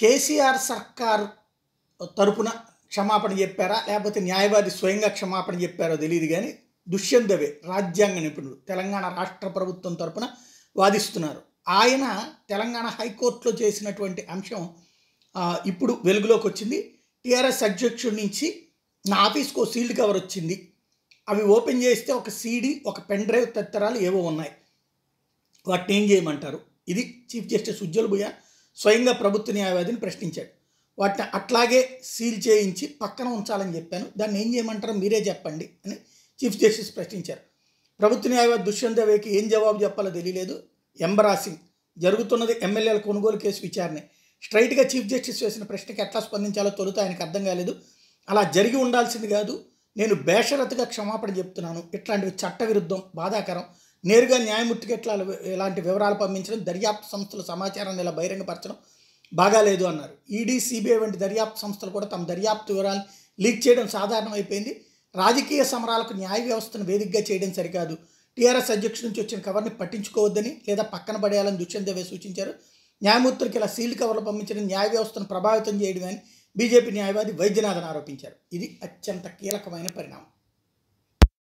కేసీఆర్ సర్కారు తరపున క్షమాపణ చెప్పారా లేకపోతే న్యాయవాది స్వయంగా క్షమాపణ చెప్పారో తెలియదు కానీ దుష్యంత్ దవే రాజ్యాంగ నిపుణుడు తెలంగాణ రాష్ట్ర ప్రభుత్వం తరపున వాదిస్తున్నారు ఆయన తెలంగాణ హైకోర్టులో చేసినటువంటి అంశం ఇప్పుడు వెలుగులోకి వచ్చింది టీఆర్ఎస్ అధ్యక్షుడి నుంచి నా ఆఫీస్కి ఒక సీల్డ్ కవర్ వచ్చింది అవి ఓపెన్ చేస్తే ఒక సీడీ ఒక పెన్ డ్రైవ్ తత్తరాలు ఏవో ఉన్నాయి వాటిని ఏం చేయమంటారు ఇది చీఫ్ జస్టిస్ ఉజ్వల్ భుయా స్వయంగా ప్రభుత్వ న్యాయవాదిని ప్రశ్నించాడు వాటిని అట్లాగే సీల్ చేయించి పక్కన ఉంచాలని చెప్పాను దాన్ని ఏం చేయమంటారో మీరే చెప్పండి అని చీఫ్ జస్టిస్ ప్రశ్నించారు ప్రభుత్వ న్యాయవాది దుష్యంత్ దవేకి ఏం జవాబు చెప్పాలో తెలియలేదు ఎంబరాసింగ్ జరుగుతున్నది ఎమ్మెల్యేల కొనుగోలు కేసు విచారణే స్ట్రైట్గా చీఫ్ జస్టిస్ వేసిన ప్రశ్నకి ఎట్లా స్పందించాలో తొలుత ఆయనకు అర్థం కాలేదు అలా జరిగి ఉండాల్సింది కాదు నేను బేషరతుగా క్షమాపణ చెప్తున్నాను ఇట్లాంటివి చట్టవిరుద్ధం బాధాకరం నేరుగా న్యాయమూర్తికి ఎట్లా ఇలాంటి వివరాలు పంపించడం దర్యాప్తు సంస్థల సమాచారాన్ని ఇలా బహిరంగపరచడం బాగాలేదు అన్నారు ఈడీ సిబిఐ వంటి దర్యాప్తు సంస్థలు కూడా తమ దర్యాప్తు వివరాలు లీక్ చేయడం సాధారణమైపోయింది రాజకీయ సమరాలకు న్యాయ వ్యవస్థను వేదికగా చేయడం సరికాదు టీఆర్ఎస్ అధ్యక్షుడి నుంచి వచ్చిన కవర్ని పట్టించుకోవద్దని లేదా పక్కన పడేయాలని దుష్యంత్ సూచించారు న్యాయమూర్తులకు ఇలా సీల్డ్ కవర్లు పంపించడం న్యాయ వ్యవస్థను ప్రభావితం చేయడమే బీజేపీ న్యాయవాది వైద్యనాథన్ ఆరోపించారు ఇది అత్యంత కీలకమైన పరిణామం